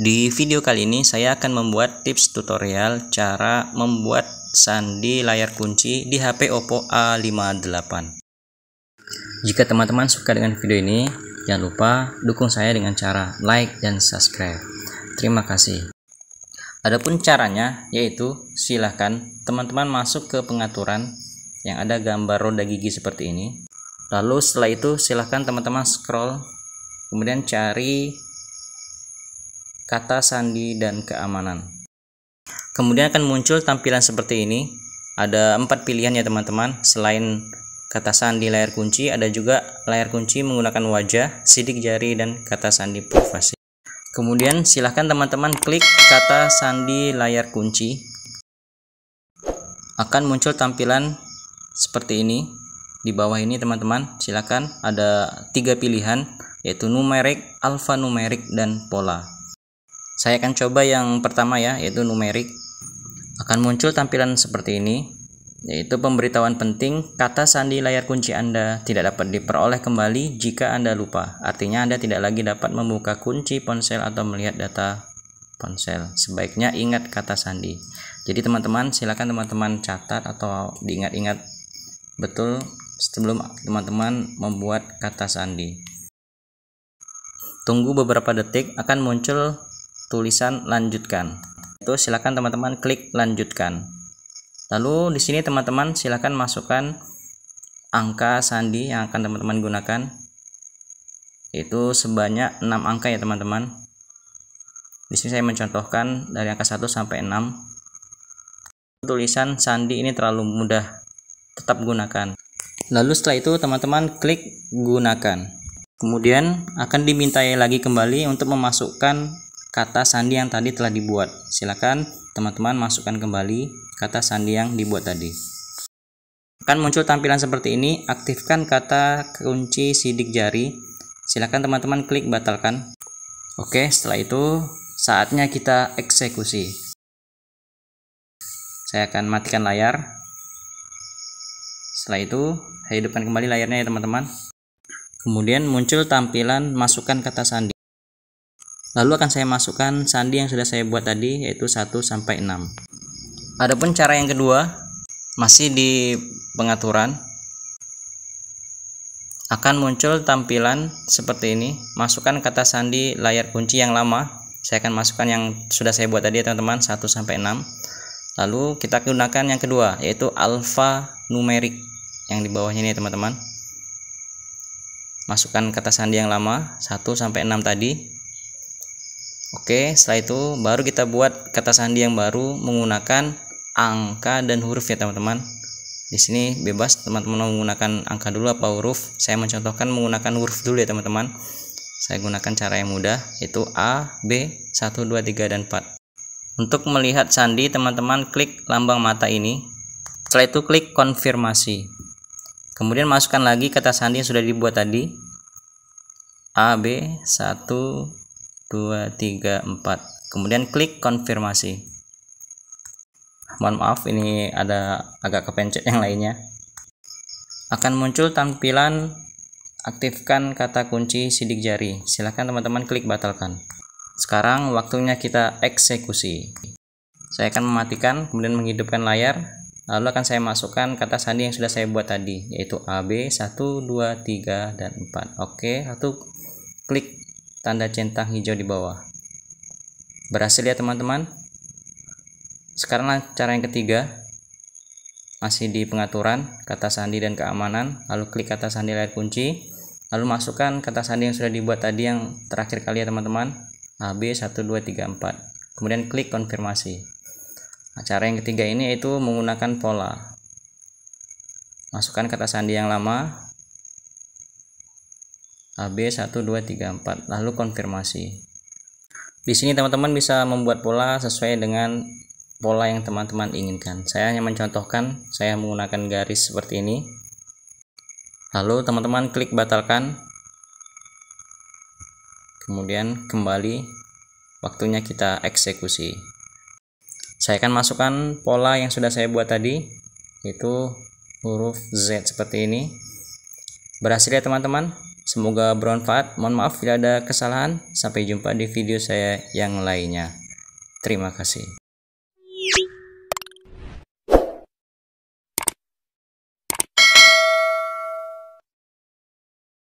Di video kali ini saya akan membuat tips tutorial cara membuat sandi layar kunci di HP Oppo A58. Jika teman-teman suka dengan video ini, jangan lupa dukung saya dengan cara like dan subscribe. Terima kasih. Adapun caranya yaitu silahkan teman-teman masuk ke pengaturan yang ada gambar roda gigi seperti ini. Lalu setelah itu silahkan teman-teman scroll kemudian cari kata sandi, dan keamanan. Kemudian akan muncul tampilan seperti ini. Ada empat pilihan ya teman-teman. Selain kata sandi layar kunci, ada juga layar kunci menggunakan wajah, sidik jari, dan kata sandi privasi. Kemudian silahkan teman-teman klik kata sandi layar kunci. Akan muncul tampilan seperti ini. Di bawah ini teman-teman silahkan ada tiga pilihan yaitu numerik, alfanumerik, dan pola. Saya akan coba yang pertama ya, yaitu numerik. Akan muncul tampilan seperti ini, yaitu pemberitahuan penting, kata sandi layar kunci Anda tidak dapat diperoleh kembali jika Anda lupa. Artinya Anda tidak lagi dapat membuka kunci ponsel atau melihat data ponsel. Sebaiknya ingat kata sandi. Jadi teman-teman, silakan teman-teman catat atau diingat-ingat betul sebelum teman-teman membuat kata sandi. Tunggu beberapa detik akan muncul tulisan lanjutkan. Itu silakan teman-teman klik lanjutkan. Lalu di sini teman-teman silakan masukkan angka sandi yang akan teman-teman gunakan itu sebanyak 6 angka ya teman-teman. Di sini saya mencontohkan dari angka 1 sampai 6. Tulisan sandi ini terlalu mudah. Tetap gunakan. Lalu setelah itu teman-teman klik gunakan. Kemudian akan dimintai lagi kembali untuk memasukkan kata sandi yang tadi telah dibuat. Silakan teman-teman masukkan kembali kata sandi yang dibuat tadi. Akan muncul tampilan seperti ini, aktifkan kata kunci sidik jari. Silakan teman-teman klik batalkan. Oke, setelah itu saatnya kita eksekusi. Saya akan matikan layar. Setelah itu, saya hidupkan kembali layarnya ya teman-teman. Kemudian muncul tampilan masukkan kata sandi. Lalu akan saya masukkan sandi yang sudah saya buat tadi yaitu 1 sampai 6. Adapun cara yang kedua masih di pengaturan akan muncul tampilan seperti ini. Masukkan kata sandi layar kunci yang lama. Saya akan masukkan yang sudah saya buat tadi ya teman-teman 1 sampai 6. Lalu kita gunakan yang kedua yaitu alfa numerik yang di bawahnya ini teman-teman. Masukkan kata sandi yang lama 1 sampai 6 tadi. Oke, setelah itu baru kita buat kata sandi yang baru menggunakan angka dan huruf ya teman-teman. Di sini bebas teman-teman menggunakan angka dulu apa huruf. Saya mencontohkan menggunakan huruf dulu ya teman-teman. Saya gunakan cara yang mudah yaitu A, B, 1, 2, 3 dan 4. Untuk melihat sandi, teman-teman klik lambang mata ini. Setelah itu klik konfirmasi. Kemudian masukkan lagi kata sandi yang sudah dibuat tadi. A, B, 1, 2, 2, 3, 4 kemudian klik konfirmasi mohon maaf ini ada agak kepencet yang lainnya akan muncul tampilan aktifkan kata kunci sidik jari silahkan teman-teman klik batalkan sekarang waktunya kita eksekusi saya akan mematikan kemudian menghidupkan layar lalu akan saya masukkan kata sandi yang sudah saya buat tadi yaitu AB 1 2 3 dan 4 oke satu klik tanda centang hijau di bawah. Berhasil ya teman-teman? Sekarang cara yang ketiga, masih di pengaturan, kata sandi dan keamanan, lalu klik kata sandi layar kunci, lalu masukkan kata sandi yang sudah dibuat tadi yang terakhir kali ya teman-teman, AB1234. Kemudian klik konfirmasi. Nah, cara yang ketiga ini yaitu menggunakan pola. Masukkan kata sandi yang lama, AB1234 lalu konfirmasi di sini teman-teman bisa membuat pola sesuai dengan pola yang teman-teman inginkan saya hanya mencontohkan saya menggunakan garis seperti ini lalu teman-teman klik batalkan kemudian kembali waktunya kita eksekusi saya akan masukkan pola yang sudah saya buat tadi itu huruf Z seperti ini berhasil ya teman-teman Semoga bermanfaat. Mohon maaf bila ada kesalahan. Sampai jumpa di video saya yang lainnya. Terima kasih.